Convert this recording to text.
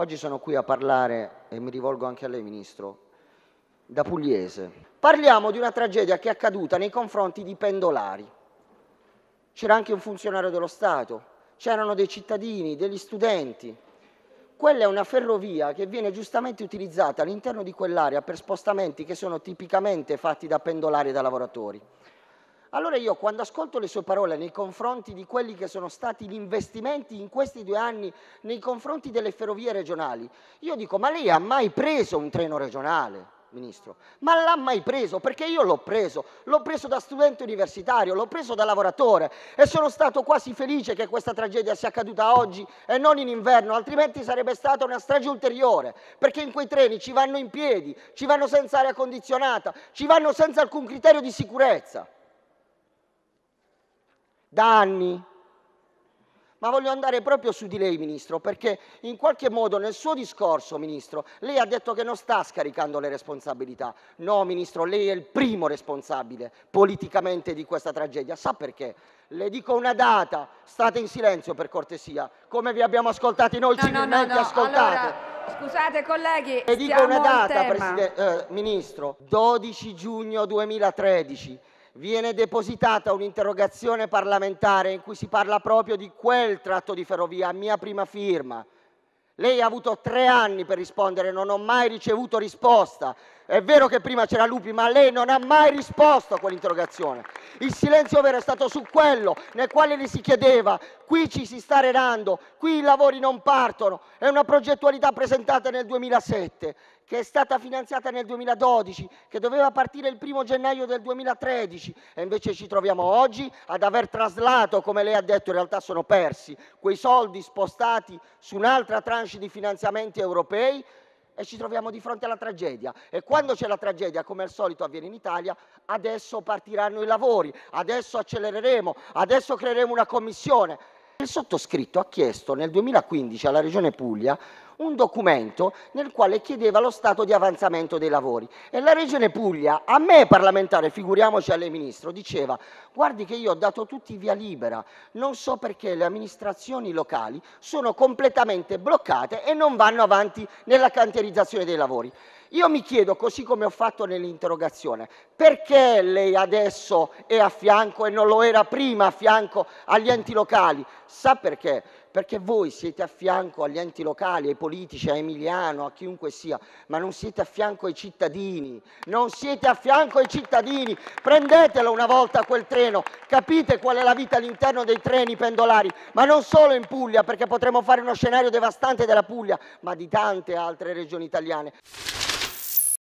Oggi sono qui a parlare, e mi rivolgo anche a lei Ministro, da pugliese. Parliamo di una tragedia che è accaduta nei confronti di pendolari. C'era anche un funzionario dello Stato, c'erano dei cittadini, degli studenti. Quella è una ferrovia che viene giustamente utilizzata all'interno di quell'area per spostamenti che sono tipicamente fatti da pendolari e da lavoratori. Allora io quando ascolto le sue parole nei confronti di quelli che sono stati gli investimenti in questi due anni nei confronti delle ferrovie regionali, io dico ma lei ha mai preso un treno regionale? Ministro, ma l'ha mai preso? Perché io l'ho preso, l'ho preso da studente universitario, l'ho preso da lavoratore e sono stato quasi felice che questa tragedia sia accaduta oggi e non in inverno, altrimenti sarebbe stata una strage ulteriore, perché in quei treni ci vanno in piedi, ci vanno senza aria condizionata, ci vanno senza alcun criterio di sicurezza da anni. Ma voglio andare proprio su di lei, Ministro, perché in qualche modo nel suo discorso, Ministro, lei ha detto che non sta scaricando le responsabilità. No, Ministro, lei è il primo responsabile politicamente di questa tragedia. Sa perché? Le dico una data, state in silenzio per cortesia, come vi abbiamo ascoltati noi, no, civilmente no, no, ascoltate. Allora... Scusate colleghi, Le dico una data, eh, Ministro, 12 giugno 2013 viene depositata un'interrogazione parlamentare in cui si parla proprio di quel tratto di ferrovia, a mia prima firma. Lei ha avuto tre anni per rispondere, non ho mai ricevuto risposta. È vero che prima c'era Lupi, ma lei non ha mai risposto a quell'interrogazione. Il silenzio vero è stato su quello nel quale le si chiedeva qui ci si sta arenando, qui i lavori non partono. È una progettualità presentata nel 2007, che è stata finanziata nel 2012, che doveva partire il primo gennaio del 2013 e invece ci troviamo oggi ad aver traslato, come lei ha detto, in realtà sono persi, quei soldi spostati su un'altra tranche di finanziamenti europei e ci troviamo di fronte alla tragedia. E quando c'è la tragedia, come al solito avviene in Italia, adesso partiranno i lavori, adesso accelereremo, adesso creeremo una commissione il sottoscritto ha chiesto nel 2015 alla Regione Puglia un documento nel quale chiedeva lo stato di avanzamento dei lavori e la Regione Puglia, a me parlamentare, figuriamoci alle Ministro, diceva guardi che io ho dato tutti via libera, non so perché le amministrazioni locali sono completamente bloccate e non vanno avanti nella canterizzazione dei lavori. Io mi chiedo, così come ho fatto nell'interrogazione, perché lei adesso è a fianco e non lo era prima a fianco agli enti locali? Sa perché? Perché voi siete a fianco agli enti locali, ai politici, a Emiliano, a chiunque sia, ma non siete a fianco ai cittadini. Non siete a fianco ai cittadini. Prendetelo una volta quel treno, capite qual è la vita all'interno dei treni pendolari, ma non solo in Puglia, perché potremmo fare uno scenario devastante della Puglia, ma di tante altre regioni italiane.